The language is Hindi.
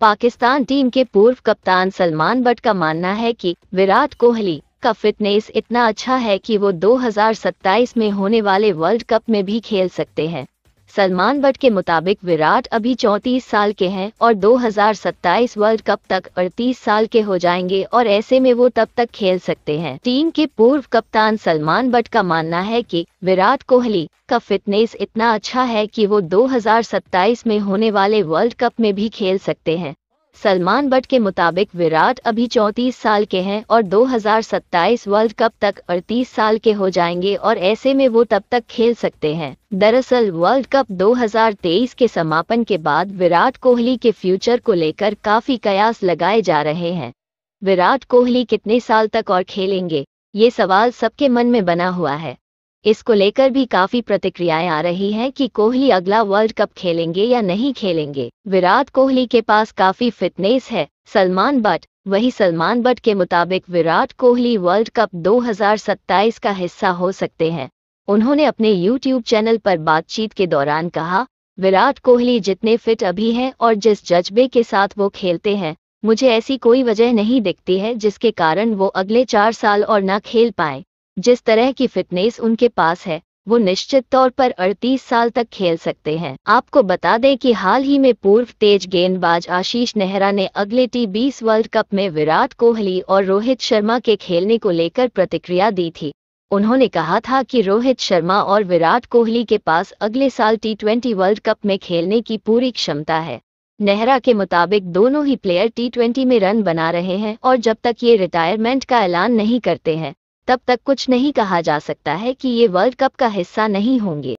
पाकिस्तान टीम के पूर्व कप्तान सलमान बट का मानना है कि विराट कोहली का फिटनेस इतना अच्छा है कि वो 2027 में होने वाले वर्ल्ड कप में भी खेल सकते हैं सलमान बट के मुताबिक विराट अभी चौंतीस साल के हैं और 2027 वर्ल्ड कप तक अड़तीस साल के हो जाएंगे और ऐसे में वो तब तक खेल सकते हैं टीम के पूर्व कप्तान सलमान बट का मानना है कि विराट कोहली का फिटनेस इतना अच्छा है कि वो 2027 में होने वाले वर्ल्ड कप में भी खेल सकते हैं सलमान बट के मुताबिक विराट अभी चौंतीस साल के हैं और 2027 वर्ल्ड कप तक 38 साल के हो जाएंगे और ऐसे में वो तब तक खेल सकते हैं दरअसल वर्ल्ड कप 2023 के समापन के बाद विराट कोहली के फ्यूचर को लेकर काफी कयास लगाए जा रहे हैं विराट कोहली कितने साल तक और खेलेंगे ये सवाल सबके मन में बना हुआ है इसको लेकर भी काफी प्रतिक्रियाएं आ रही हैं कि कोहली अगला वर्ल्ड कप खेलेंगे या नहीं खेलेंगे विराट कोहली के पास काफी फिटनेस है सलमान बट वही सलमान बट के मुताबिक विराट कोहली वर्ल्ड कप 2027 का हिस्सा हो सकते हैं उन्होंने अपने यूट्यूब चैनल पर बातचीत के दौरान कहा विराट कोहली जितने फिट अभी हैं और जिस जज्बे के साथ वो खेलते हैं मुझे ऐसी कोई वजह नहीं दिखती है जिसके कारण वो अगले चार साल और ना खेल पाए जिस तरह की फिटनेस उनके पास है वो निश्चित तौर पर 38 साल तक खेल सकते हैं आपको बता दें कि हाल ही में पूर्व तेज गेंदबाज आशीष नेहरा ने अगले टी बीस वर्ल्ड कप में विराट कोहली और रोहित शर्मा के खेलने को लेकर प्रतिक्रिया दी थी उन्होंने कहा था कि रोहित शर्मा और विराट कोहली के पास अगले साल टी ट्वेंटी वर्ल्ड कप में खेलने की पूरी क्षमता है नेहरा के मुताबिक दोनों ही प्लेयर टी ट्वेंटी में रन बना रहे हैं और जब तक ये रिटायरमेंट का ऐलान नहीं करते हैं तब तक कुछ नहीं कहा जा सकता है कि ये वर्ल्ड कप का हिस्सा नहीं होंगे